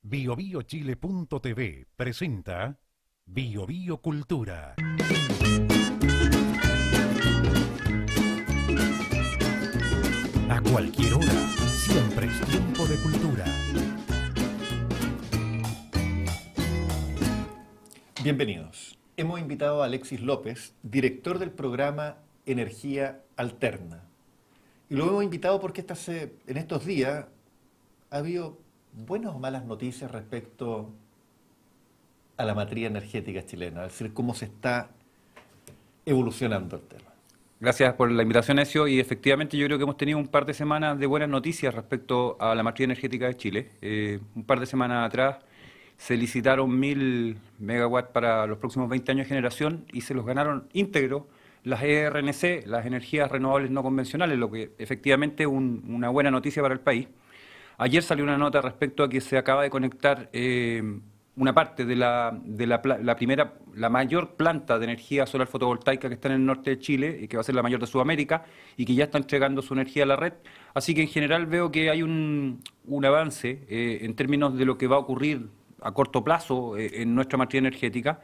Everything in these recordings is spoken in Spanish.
BioBioChile.tv presenta BioBioCultura. A cualquier hora, siempre es tiempo de cultura. Bienvenidos. Hemos invitado a Alexis López, director del programa Energía Alterna. Y lo hemos invitado porque en estos días ha habido buenas o malas noticias respecto a la materia energética chilena, es decir, cómo se está evolucionando el tema. Gracias por la invitación, Ezio. Y efectivamente yo creo que hemos tenido un par de semanas de buenas noticias respecto a la materia energética de Chile. Eh, un par de semanas atrás se licitaron mil megawatts para los próximos 20 años de generación y se los ganaron íntegro las ERNC, las energías renovables no convencionales, lo que efectivamente es una buena noticia para el país. Ayer salió una nota respecto a que se acaba de conectar eh, una parte de, la, de la, primera, la mayor planta de energía solar fotovoltaica que está en el norte de Chile, y eh, que va a ser la mayor de Sudamérica, y que ya está entregando su energía a la red. Así que en general veo que hay un, avance eh, en términos de lo que va a ocurrir a corto plazo en nuestra matriz energética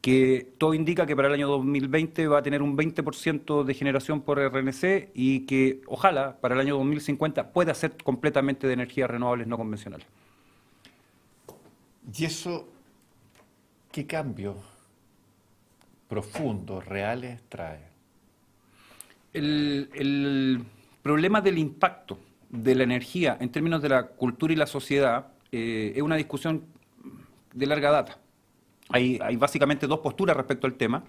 que todo indica que para el año 2020 va a tener un 20% de generación por RNC y que ojalá para el año 2050 pueda ser completamente de energías renovables no convencionales. ¿Y eso qué cambios profundos, reales trae? El, problema del impacto de la energía en términos de la cultura y la sociedad eh, es una discusión de larga data hay, básicamente dos posturas respecto al tema.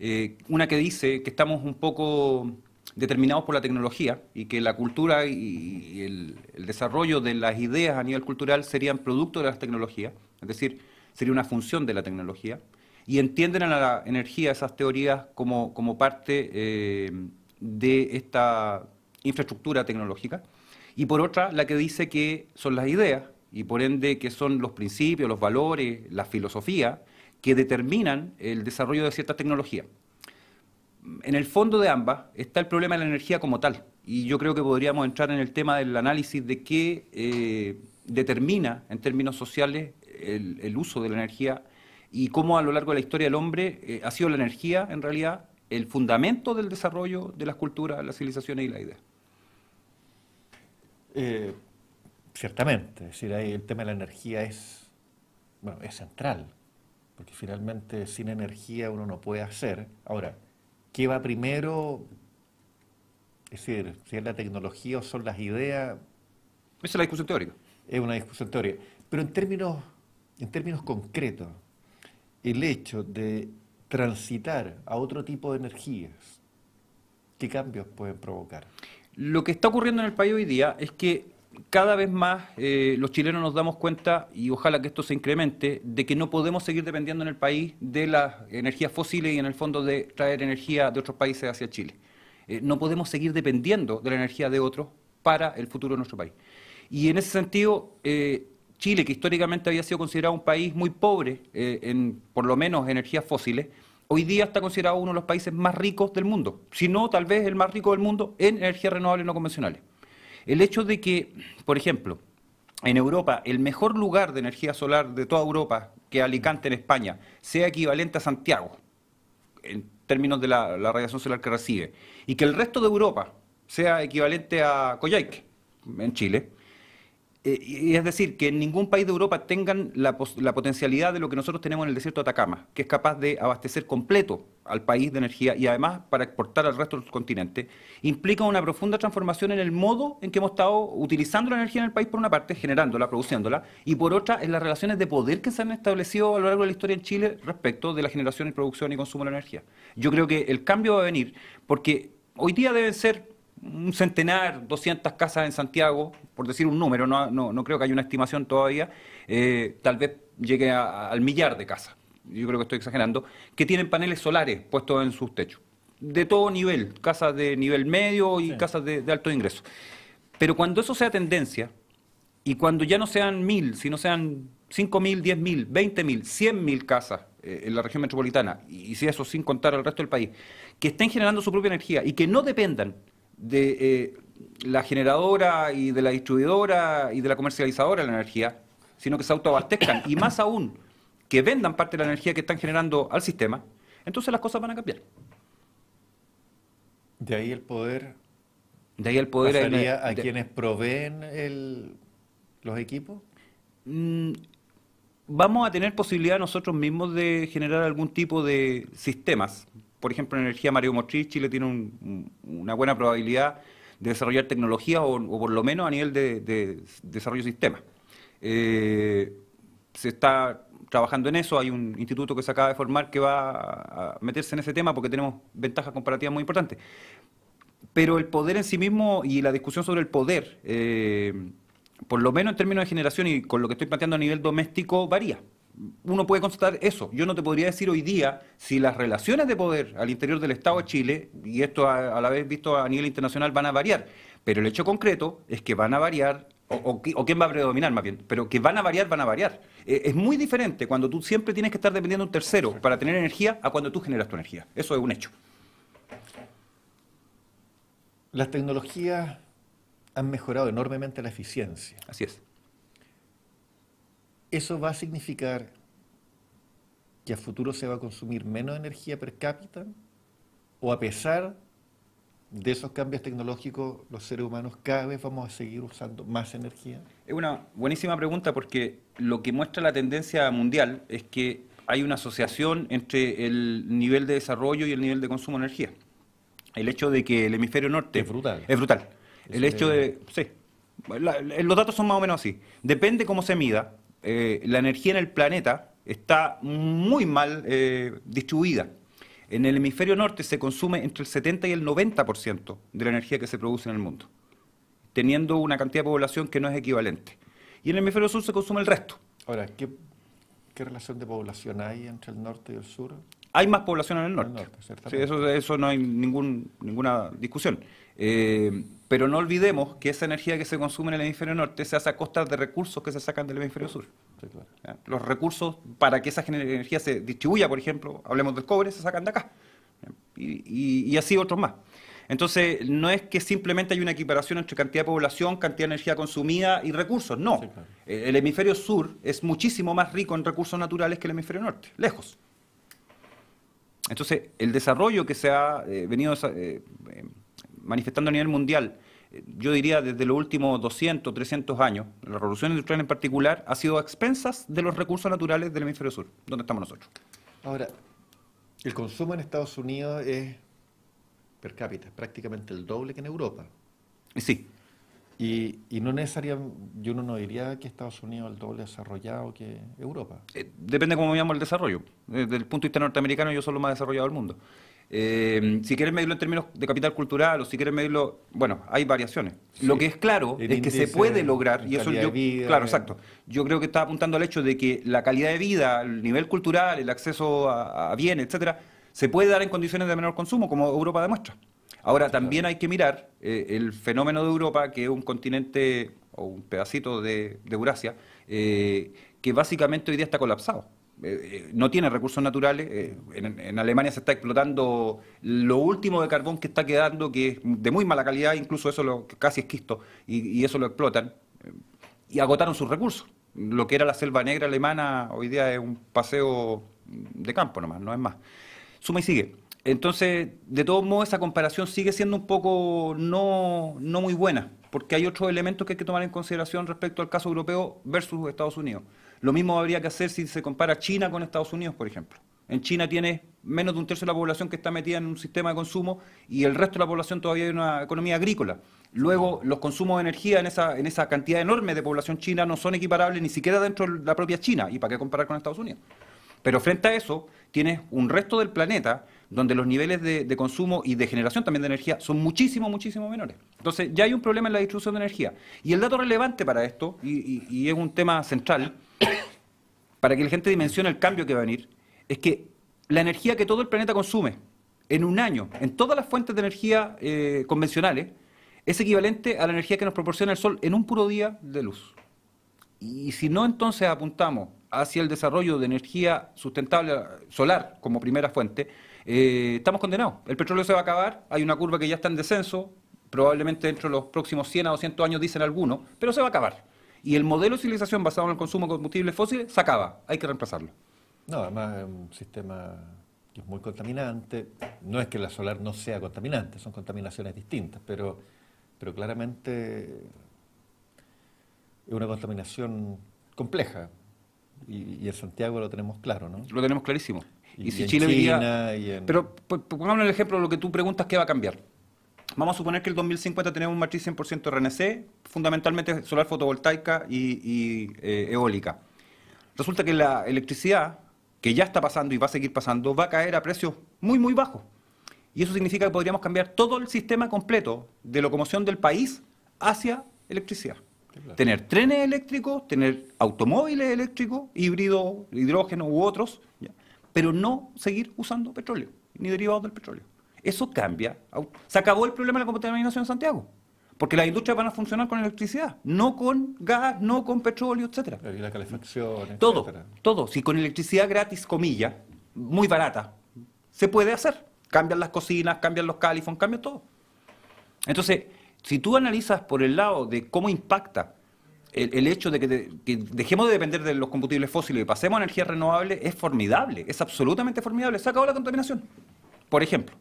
Eh, una que dice que estamos un poco determinados por la tecnología y que la cultura y el, desarrollo de las ideas a nivel cultural serían producto de las tecnologías, es decir, sería una función de la tecnología, y entienden a la energía esas teorías como, como parte eh, de esta infraestructura tecnológica, y por otra la que dice que son las ideas y por ende que son los principios, los valores, la filosofía, que determinan el desarrollo de ciertas tecnologías. En el fondo de ambas está el problema de la energía como tal, y yo creo que podríamos entrar en el tema del análisis de qué eh, determina en términos sociales el, uso de la energía y cómo a lo largo de la historia del hombre eh, ha sido la energía en realidad el fundamento del desarrollo de las culturas, las civilizaciones y la idea. Eh, ciertamente, es decir, ahí el tema de la energía es, bueno, es central porque finalmente sin energía uno no puede hacer. Ahora, ¿qué va primero? Es decir, si es la tecnología o son las ideas. Esa es la discusión teórica. Es una discusión teórica. Pero en términos, en términos concretos, el hecho de transitar a otro tipo de energías, ¿qué cambios pueden provocar? Lo que está ocurriendo en el país hoy día es que cada vez más eh, los chilenos nos damos cuenta, y ojalá que esto se incremente, de que no podemos seguir dependiendo en el país de las energías fósiles y en el fondo de traer energía de otros países hacia Chile. Eh, no podemos seguir dependiendo de la energía de otros para el futuro de nuestro país. Y en ese sentido, eh, Chile, que históricamente había sido considerado un país muy pobre en, por lo menos, energías fósiles, hoy día está considerado uno de los países más ricos del mundo, si no tal vez el más rico del mundo en energías renovables no convencionales. El hecho de que, por ejemplo, en Europa, el mejor lugar de energía solar de toda Europa, que Alicante en España, sea equivalente a Santiago, en términos de la, radiación solar que recibe, y que el resto de Europa sea equivalente a Coyhaique, en Chile, es decir, que en ningún país de Europa tengan la, la, potencialidad de lo que nosotros tenemos en el desierto de Atacama, que es capaz de abastecer completo al país de energía y además para exportar al resto del continente, implica una profunda transformación en el modo en que hemos estado utilizando la energía en el país, por una parte, generándola, produciéndola, y por otra, en las relaciones de poder que se han establecido a lo largo de la historia en Chile respecto de la generación y producción y consumo de la energía. Yo creo que el cambio va a venir porque hoy día deben ser un centenar, 200 casas en Santiago, por decir un número, no, no, creo que haya una estimación todavía, eh, tal vez llegue al millar de casas, yo creo que estoy exagerando, que tienen paneles solares puestos en sus techos, de todo nivel, casas de nivel medio y casas de, alto ingreso. Pero cuando eso sea tendencia, y cuando ya no sean mil, sino sean cinco mil, mil, diez veinte mil, cien mil casas eh, en la región metropolitana, y si eso sin contar al resto del país, que estén generando su propia energía y que no dependan de eh, la generadora y de la distribuidora y de la comercializadora de la energía, sino que se autoabastezcan y más aún que vendan parte de la energía que están generando al sistema, entonces las cosas van a cambiar. De ahí el poder. De ahí el poder a quienes proveen los equipos. Mm, vamos a tener posibilidad nosotros mismos de generar algún tipo de sistemas por ejemplo, en energía Mario motriz, Chile tiene una buena probabilidad de desarrollar tecnologías o, por lo menos a nivel de, desarrollo de sistemas. Eh, se está trabajando en eso, hay un instituto que se acaba de formar que va a meterse en ese tema porque tenemos ventajas comparativas muy importantes. Pero el poder en sí mismo y la discusión sobre el poder, eh, por lo menos en términos de generación y con lo que estoy planteando a nivel doméstico, varía uno puede constatar eso. Yo no te podría decir hoy día si las relaciones de poder al interior del Estado de Chile, y esto a, la vez visto a nivel internacional, van a variar. Pero el hecho concreto es que van a variar, o, quién va a predominar más bien, pero que van a variar, van a variar. Eh, es muy diferente cuando tú siempre tienes que estar dependiendo de un tercero para tener energía a cuando tú generas tu energía. Eso es un hecho. Las tecnologías han mejorado enormemente la eficiencia. Así es. Eso va a significar que a futuro se va a consumir menos energía per cápita o a pesar de esos cambios tecnológicos los seres humanos cada vez vamos a seguir usando más energía? Es una buenísima pregunta porque lo que muestra la tendencia mundial es que hay una asociación entre el nivel de desarrollo y el nivel de consumo de energía. El hecho de que el hemisferio norte... Es brutal. Es brutal. el hecho de... Sí. los datos son más o menos así. Depende cómo se mida, eh, la energía en el planeta está muy mal eh, distribuida. En el hemisferio norte se consume entre el 70 y el 90% de la energía que se produce en el mundo, teniendo una cantidad de población que no es equivalente. Y en el hemisferio sur se consume el resto. Ahora, qué relación de población hay entre el norte y el sur? hay más población en el norte. eso, eso, no hay ninguna discusión. Eh, pero no olvidemos que esa energía que se consume en el hemisferio norte se hace a costa de recursos que se sacan del hemisferio sur. Los recursos para que esa energía se distribuya, por ejemplo, hablemos del cobre, se sacan de acá. Y, así otros más. Entonces, no es que simplemente hay una equiparación entre cantidad de población, cantidad de energía consumida y recursos. No. Eh, el hemisferio sur es muchísimo más rico en recursos naturales que el hemisferio norte, lejos entonces, el desarrollo que se ha eh, venido eh, eh, manifestando a nivel mundial, yo diría desde los últimos 200, 300 años, la revolución industrial en particular, ha sido a expensas de los recursos naturales del hemisferio sur, donde estamos nosotros. Ahora, el consumo en Estados Unidos es per cápita, prácticamente el doble que en Europa. Sí, y, no necesariamente, yo no diría que Estados Unidos es el doble desarrollado que Europa. Eh, depende cómo veamos el desarrollo. Eh, desde el punto de vista norteamericano, yo soy lo más desarrollado del mundo. Eh, si quieres medirlo en términos de capital cultural o si quieres medirlo, bueno, hay variaciones. Lo que es claro es que se puede lograr y eso yo, claro, exacto. Yo creo que está apuntando al hecho de que la calidad de vida, el nivel cultural, el acceso a, a bienes, etcétera, se puede dar en condiciones de menor consumo, como Europa demuestra. Ahora, también hay que mirar eh, el fenómeno de Europa, que es un continente o un pedacito de, Eurasia, eh, que básicamente hoy día está colapsado. Eh, no tiene recursos naturales. En, Alemania se está explotando lo último de carbón que está quedando, que es de muy mala calidad, incluso eso lo, casi esquisto, quisto, y eso lo explotan. y agotaron sus recursos. Lo que era la selva negra alemana hoy día es un paseo de campo nomás, no es más. Suma y sigue. Entonces, de todos modos, esa comparación sigue siendo un poco no, no muy buena, porque hay otros elementos que hay que tomar en consideración respecto al caso europeo versus Estados Unidos. Lo mismo habría que hacer si se compara China con Estados Unidos, por ejemplo. En China tiene menos de un tercio de la población que está metida en un sistema de consumo y el resto de la población todavía tiene una economía agrícola. Luego, los consumos de energía en esa, en esa cantidad enorme de población china no son equiparables ni siquiera dentro de la propia China. ¿Y para qué comparar con Estados Unidos? Pero frente a eso, tienes un resto del planeta donde los niveles de, consumo y de generación también de energía son muchísimo, muchísimo menores. Entonces ya hay un problema en la distribución de energía. Y el dato relevante para esto, y, es un tema central, para que la gente dimensione el cambio que va a venir, es que la energía que todo el planeta consume en un año, en todas las fuentes de energía eh, convencionales, es equivalente a la energía que nos proporciona el Sol en un puro día de luz. Y si no, entonces apuntamos hacia el desarrollo de energía sustentable solar como primera fuente, eh, estamos condenados. El petróleo se va a acabar, hay una curva que ya está en descenso, probablemente dentro de los próximos 100 a 200 años, dicen algunos, pero se va a acabar. Y el modelo de civilización basado en el consumo de combustibles fósiles se acaba, hay que reemplazarlo. No, además es un sistema que es muy contaminante. No es que la solar no sea contaminante, son contaminaciones distintas, pero, pero claramente es una contaminación compleja. Y, y en Santiago lo tenemos claro, ¿no? Lo tenemos clarísimo. Y, si Chile China, Pero pues, pues, pongamos el ejemplo de lo que tú preguntas, ¿qué va a cambiar? Vamos a suponer que el 2050 tenemos un matriz 100% RNC, fundamentalmente solar fotovoltaica y, eh, eólica. Resulta que la electricidad, que ya está pasando y va a seguir pasando, va a caer a precios muy, muy bajos. Y eso significa que podríamos cambiar todo el sistema completo de locomoción del país hacia electricidad. Tener trenes eléctricos, tener automóviles eléctricos, híbridos, hidrógeno u otros pero no seguir usando petróleo, ni derivados del petróleo. Eso cambia. Se acabó el problema de la contaminación en Santiago. Porque las industrias van a funcionar con electricidad, no con gas, no con petróleo, etcétera. Y la calefacción, Todo, todo. Si con electricidad gratis, comilla, muy barata, se puede hacer. Cambian las cocinas, cambian los califons, cambia todo. Entonces, si tú analizas por el lado de cómo impacta el, hecho de que, dejemos de depender de los combustibles fósiles y pasemos a energías renovables es formidable, es absolutamente formidable. Se acabó la contaminación, por ejemplo.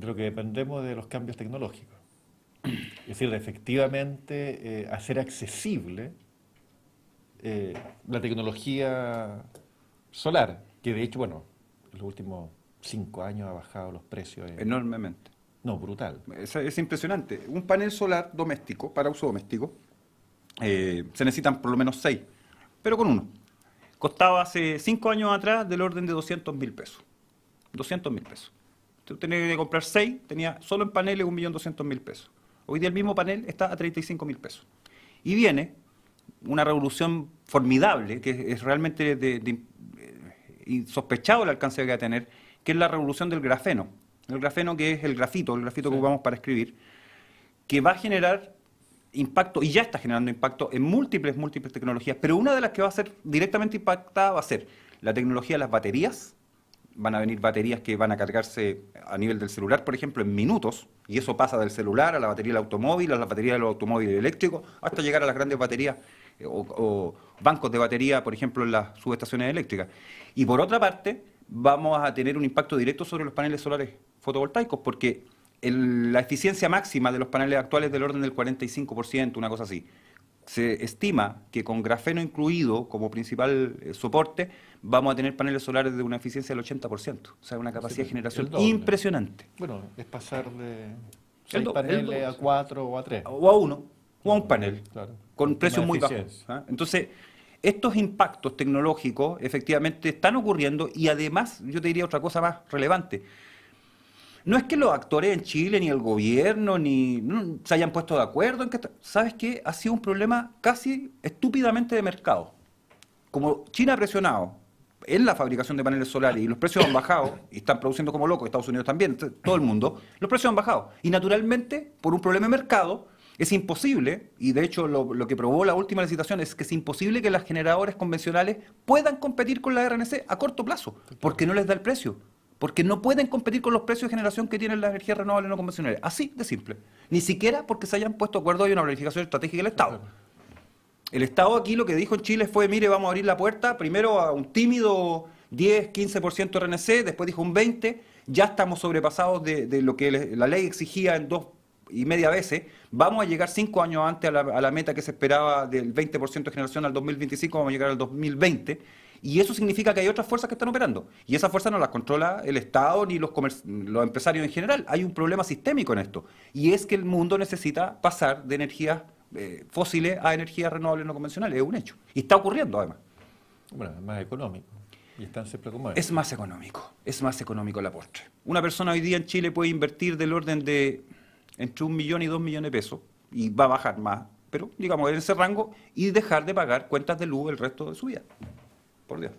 Creo que dependemos de los cambios tecnológicos. Es decir, efectivamente eh, hacer accesible eh, la tecnología solar, que de hecho, bueno, en los últimos cinco años ha bajado los precios. Enormemente. No, brutal. Es, impresionante. Un panel solar doméstico, para uso doméstico, eh, se necesitan por lo menos seis, pero con uno. Costaba hace cinco años atrás del orden de 200 mil pesos. 200 mil pesos. ...usted tenía que comprar seis, tenía solo en paneles 1.200.000 pesos. Hoy día el mismo panel está a 35 mil pesos. Y viene una revolución formidable, que es realmente de, de, eh, insospechado el alcance que va a tener, que es la revolución del grafeno. El grafeno que es el grafito, el grafito que usamos para escribir, que va a generar impacto, y ya está generando impacto, en múltiples, múltiples tecnologías, pero una de las que va a ser directamente impactada va a ser la tecnología de las baterías, van a venir baterías que van a cargarse a nivel del celular, por ejemplo, en minutos, y eso pasa del celular a la batería del automóvil, a la batería del automóvil eléctrico, hasta llegar a las grandes baterías eh, o, bancos de batería, por ejemplo, en las subestaciones eléctricas. Y por otra parte, vamos a tener un impacto directo sobre los paneles solares fotovoltaicos, porque la eficiencia máxima de los paneles actuales del orden del 45%, una cosa así. Se estima que con grafeno incluido como principal eh, soporte, vamos a tener paneles solares de una eficiencia del 80%, o sea, una capacidad de generación impresionante. Bueno, es pasar de 6 paneles a cuatro o a 3. O a uno, o a un panel, con con precios muy bajos. ¿ah? Entonces, estos impactos tecnológicos efectivamente están ocurriendo y además, yo te diría otra cosa más relevante, no es que los actores en Chile, ni el gobierno, ni se hayan puesto de acuerdo en que... ¿Sabes qué? Ha sido un problema casi estúpidamente de mercado. Como China ha presionado en la fabricación de paneles solares y los precios han bajado, y están produciendo como locos, Estados Unidos también, todo el mundo, los precios han bajado. Y naturalmente, por un problema de mercado, es imposible, y de hecho lo, que probó la última licitación es que es imposible que las generadoras convencionales puedan competir con la RNC a corto plazo, porque no les da el precio, porque no pueden competir con los precios de generación que tienen las energías renovables no convencionales. Así de simple. Ni siquiera porque se hayan puesto acuerdo y una planificación estratégica del Estado. El Estado aquí lo que dijo en Chile fue, mire, vamos a abrir la puerta primero a un tímido 10, 15% RNC, después dijo un 20%, ya estamos sobrepasados de, de lo que la ley exigía en dos y media veces, vamos a llegar cinco años antes a la, meta que se esperaba del 20% de generación al 2025, vamos a llegar al 2020. Y eso significa que hay otras fuerzas que están operando. Y esas fuerzas no las controla el Estado ni los, los empresarios en general. Hay un problema sistémico en esto. Y es que el mundo necesita pasar de energías eh, fósiles a energías renovables no convencionales. Es un hecho. Y está ocurriendo además. Bueno, es más económico. Y están siempre es. Es más económico. Es más económico la postre. Una persona hoy día en Chile puede invertir del orden de entre un millón y dos millones de pesos, y va a bajar más, pero digamos en ese rango, y dejar de pagar cuentas de luz el resto de su vida. Por Dios.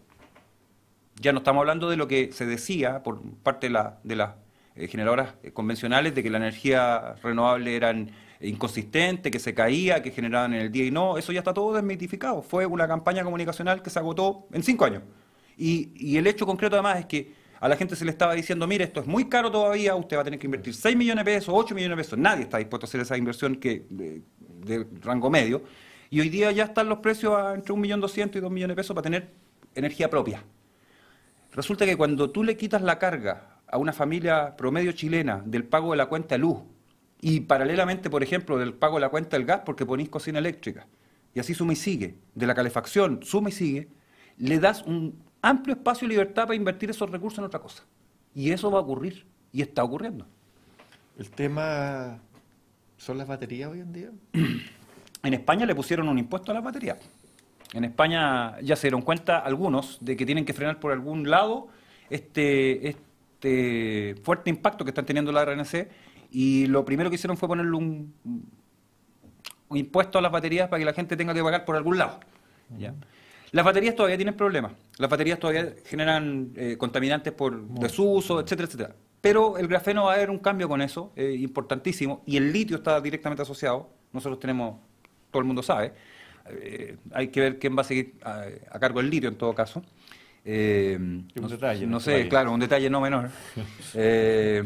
Ya no estamos hablando de lo que se decía por parte de, las eh, generadoras eh, convencionales, de que la energía renovable era inconsistente, que se caía, que generaban en el día y no, eso ya está todo desmitificado. Fue una campaña comunicacional que se agotó en cinco años. y el hecho concreto además es que a la gente se le estaba diciendo, mire, esto es muy caro todavía, usted va a tener que invertir 6 millones de pesos, 8 millones de pesos. Nadie está dispuesto a hacer esa inversión que, de, rango medio. Y hoy día ya están los precios entre 1.200.000 y 2 millones de pesos para tener energía propia. Resulta que cuando tú le quitas la carga a una familia promedio chilena del pago de la cuenta de luz y paralelamente, por ejemplo, del pago de la cuenta del gas porque ponís cocina eléctrica, y así suma y sigue, de la calefacción suma y sigue, le das un amplio espacio y libertad para invertir esos recursos en otra cosa. Y eso va a ocurrir, y está ocurriendo. El tema son las baterías hoy en día. en España le pusieron un impuesto a las baterías. En España ya se dieron cuenta algunos de que tienen que frenar por algún lado este, este fuerte impacto que están teniendo la RNC y lo primero que hicieron fue ponerle un, impuesto a las baterías para que la gente tenga que pagar por algún lado. ¿ya? Las baterías todavía tienen problemas. Las baterías todavía generan eh, contaminantes por desuso, etcétera, etcétera. Pero el grafeno va a haber un cambio con eso, eh, importantísimo, y el litio está directamente asociado. Nosotros tenemos, todo el mundo sabe, eh, hay que ver quién va a seguir a, cargo del litio en todo caso. un no, detalle. No sé, claro, un detalle no menor.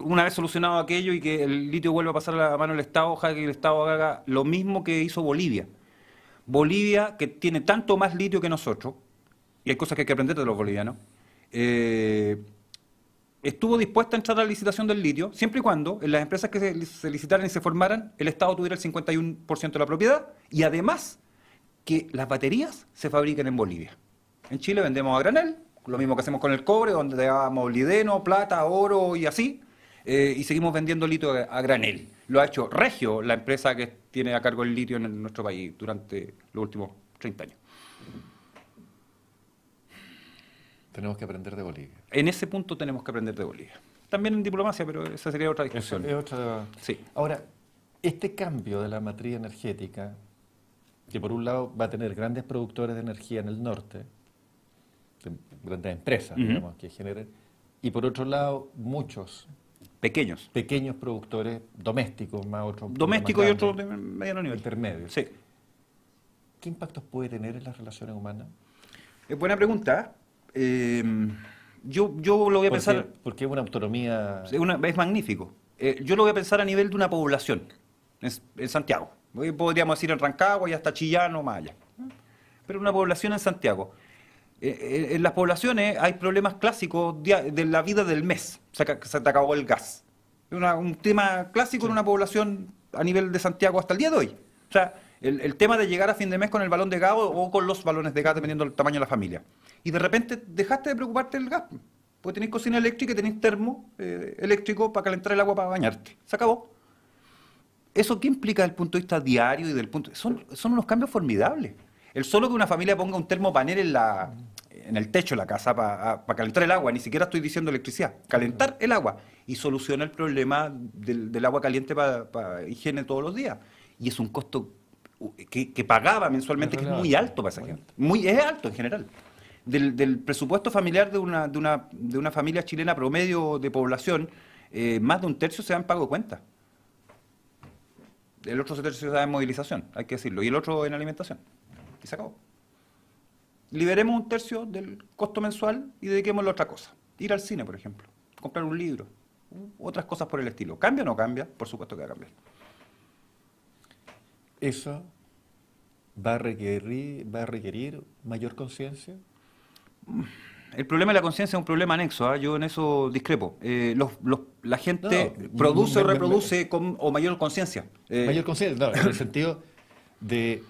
una vez solucionado aquello y que el litio vuelva a pasar a la mano del Estado, ojalá que el Estado haga lo mismo que hizo Bolivia Bolivia, que tiene tanto más litio que nosotros, y hay cosas que hay que aprender de los bolivianos, eh, estuvo dispuesta a entrar a la licitación del litio, siempre y cuando en las empresas que se, licitaran y se formaran, el Estado tuviera el 51% de la propiedad y además que las baterías se fabriquen en Bolivia. En Chile vendemos a granel, lo mismo que hacemos con el cobre, donde damos lideno, plata, oro y así. Eh, y seguimos vendiendo litio a, granel. Lo ha hecho Regio, la empresa que tiene a cargo el litio en, nuestro país durante los últimos 30 años. Tenemos que aprender de Bolivia. En ese punto tenemos que aprender de Bolivia. También en diplomacia, pero esa sería otra discusión. Sí. Ahora, este cambio de la matriz energética, que por un lado va a tener grandes productores de energía en el norte, grandes empresas, digamos, que generen, y por otro lado, muchos Pequeños. Pequeños productores domésticos, más otros. Domésticos y otros de mediano nivel. Intermedio. Sí. ¿Qué impactos puede tener en las relaciones humanas? Es buena pregunta. Eh, yo, lo voy a pensar. porque es una autonomía. Es, magnífico. Eh, yo lo voy a pensar a nivel de una población, en, Santiago. podríamos decir en Rancagua y hasta Chillano, o más Pero una población en Santiago. Eh, eh, en las poblaciones hay problemas clásicos de la vida del mes. Se, se te acabó el gas. es un tema clásico en una población a nivel de Santiago hasta el día de hoy. O sea, el, tema de llegar a fin de mes con el balón de gas o con los balones de gas, dependiendo del tamaño de la familia. Y de repente dejaste de preocuparte del gas, porque tenés cocina eléctrica y tenés termo eh, eléctrico para calentar el agua para bañarte. Se acabó. ¿Eso qué implica desde el punto de vista diario y del punto son, son unos cambios formidables. El solo que una familia ponga un termopanel en, en el techo de la casa para ah, calentar el agua, ni siquiera estoy diciendo electricidad, calentar el agua y soluciona el problema del, agua caliente para higiene todos los días. Y es un costo que, pagaba mensualmente, que es muy alto para esa gente. Muy, es alto en general. Del, presupuesto familiar de una, de, una, familia chilena promedio de población, eh, más de un tercio se dan pago de cuentas el otro tercio se da en movilización, hay que decirlo, y el otro en alimentación y se acabó. Liberemos un tercio del costo mensual y dediquemos a otra cosa. Ir al cine, por ejemplo, comprar un libro, otras cosas por el estilo. ¿Cambia o no cambia? Por supuesto que va a cambiar. Eso va a requerir, va a requerir mayor conciencia. El problema de la conciencia es un problema anexo, ¿ah? yo en eso discrepo. Eh, la gente produce o reproduce con, o mayor conciencia. Eh, mayor conciencia, no, en el sentido de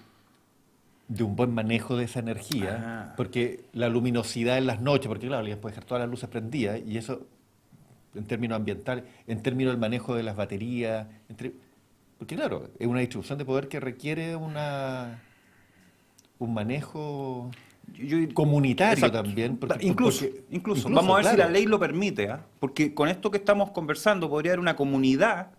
de un buen manejo de esa energía, ah. porque la luminosidad en las noches, porque claro, les puede dejar todas las luces prendidas, y eso en términos ambientales, en términos del manejo de las baterías, entre, porque claro, es una distribución de poder que requiere una un manejo comunitario también. incluso, incluso, vamos a ver si la ley lo permite, ¿ah? porque con esto que estamos conversando podría haber una comunidad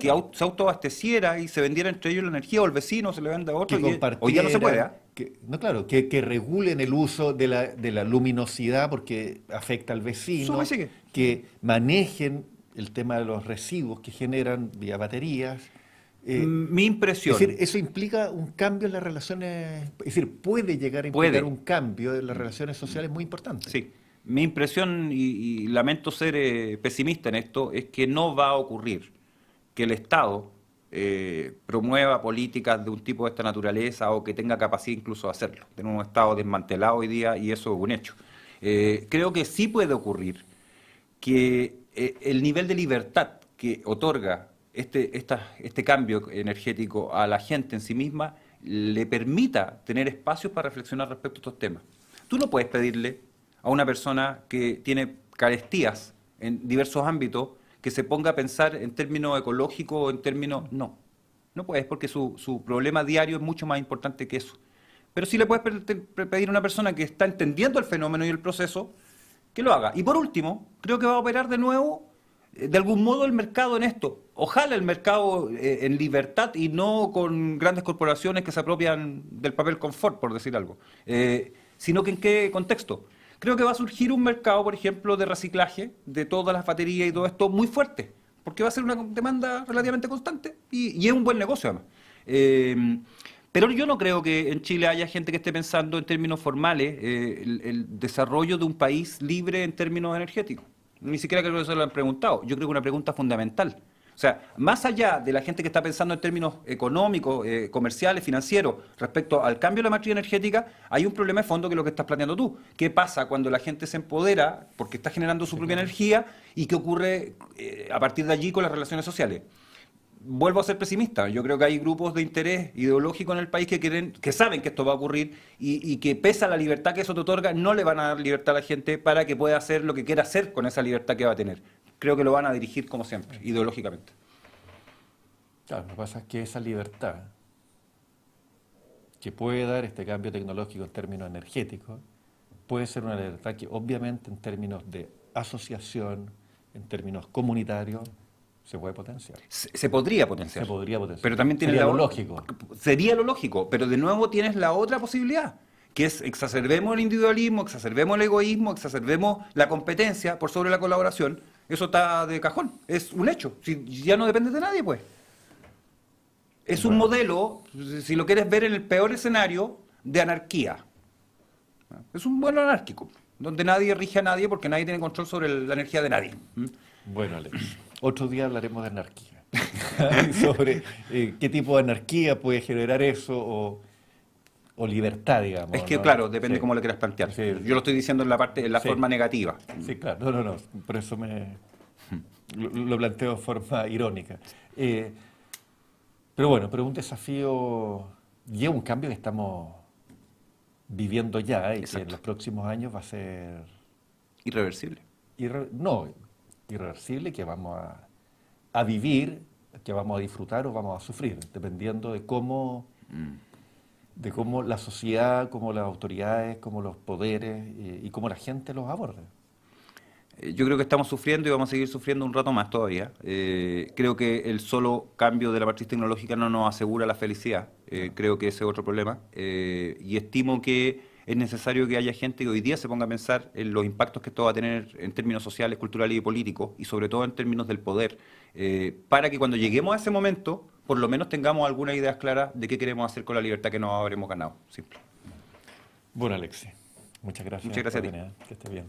que se autoabasteciera y se vendiera entre ellos la energía, o el vecino se le venda a otro. ya no se puede. ¿ah? Que, no, claro, que, regulen el uso de la, de la luminosidad porque afecta al vecino, que manejen el tema de los residuos que generan vía baterías. Eh, Mi impresión. Es decir, eso implica un cambio en las relaciones, es decir, puede llegar a implicar un cambio en las relaciones sociales muy importante. Sí. Mi impresión, y, lamento ser eh, pesimista en esto, es que no va a ocurrir que el Estado eh, promueva políticas de un tipo de esta naturaleza o que tenga capacidad incluso de hacerlo. Tenemos un Estado desmantelado hoy día y eso es un hecho. Eh, creo que sí puede ocurrir que eh, el nivel de libertad que otorga este, este cambio energético a la gente en sí misma le permita tener espacios para reflexionar respecto a estos temas. Tú no puedes pedirle a una persona que tiene carestías en diversos ámbitos que se ponga a pensar en términos ecológicos, en términos... No, no puedes porque su, problema diario es mucho más importante que eso. Pero sí le puedes pedir a una persona que está entendiendo el fenómeno y el proceso que lo haga. Y por último, creo que va a operar de nuevo, eh, de algún modo, el mercado en esto. Ojalá el mercado eh, en libertad y no con grandes corporaciones que se apropian del papel confort, por decir algo, eh, sino que en qué contexto creo que va a surgir un mercado, por ejemplo, de reciclaje de todas las baterías y todo esto muy fuerte, porque va a ser una demanda relativamente constante y, es un buen negocio además. Em, pero yo no creo que en Chile haya gente que esté pensando en términos formales eh, el, el, desarrollo de un país libre en términos energéticos. Ni siquiera creo que se lo han preguntado. Yo creo que es una pregunta fundamental. O sea, más allá de la gente que está pensando en términos económicos, eh, comerciales, financieros, respecto al cambio de la matriz energética, hay un problema de fondo que es lo que estás planteando tú. ¿Qué pasa cuando la gente se empodera porque está generando su propia energía y qué ocurre eh, a partir de allí con las relaciones sociales? Vuelvo a ser pesimista. Yo creo que hay grupos de interés ideológico en el país que quieren, que saben que esto va a ocurrir y, y que pese a la libertad que eso te otorga, no le van a dar libertad a la gente para que pueda hacer lo que quiera hacer con esa libertad que va a tener creo que lo van a dirigir como siempre, ideológicamente. Claro, lo que pasa es que esa libertad que puede dar este cambio tecnológico en términos energéticos puede ser una libertad que obviamente en términos de asociación, en términos comunitarios, se puede potenciar. Se, podría potenciar. Se podría potenciar. Pero también tiene sería lo lógico. Sería lo lógico, pero de nuevo tienes la otra posibilidad, que es exacerbemos el individualismo, exacerbemos el egoísmo, exacerbemos la competencia por sobre la colaboración. Eso está de cajón, es un hecho, si, ya no depende de nadie, pues. Es un modelo, si lo quieres ver en el peor escenario, de anarquía. Es un buen anárquico, donde nadie rige a nadie porque nadie tiene control sobre la energía de nadie. ¿Mm? Bueno, Alex, otro día hablaremos de anarquía. sobre eh, qué tipo de anarquía puede generar eso o o libertad, digamos. Es que, claro, depende de cómo lo quieras plantear. Yo lo estoy diciendo en la parte, en la forma negativa. Sí, claro, no, no, no, por eso me hmm. lo, planteo de forma irónica. Eh, pero bueno, pero un desafío y un cambio que estamos viviendo ya y que en los próximos años va a ser... Irreversible. no, irreversible que vamos a, vivir, que vamos a disfrutar o vamos a sufrir, dependiendo de cómo... Hmm de cómo la sociedad, cómo las autoridades, cómo los poderes eh, y cómo la gente los aborda. Eh, yo creo que estamos sufriendo y vamos a seguir sufriendo un rato más todavía. Eh, creo que el solo cambio de la matriz tecnológica no nos asegura la felicidad. creo que ese es otro problema. y estimo que es necesario que haya gente que hoy día se ponga a pensar en los impactos que esto va a tener en términos sociales, culturales y políticos, y sobre todo en términos del poder, para que cuando lleguemos a ese momento por lo menos tengamos algunas ideas claras de qué queremos hacer con la libertad que nos habremos ganado. Simple. Bueno, Alexi, muchas gracias. Muchas gracias a ti. que esté bien.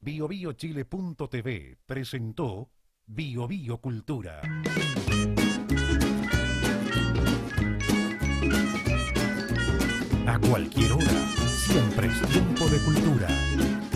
BioBioChile.tv presentó BioBioCultura. A cualquier hora, siempre es tiempo de cultura.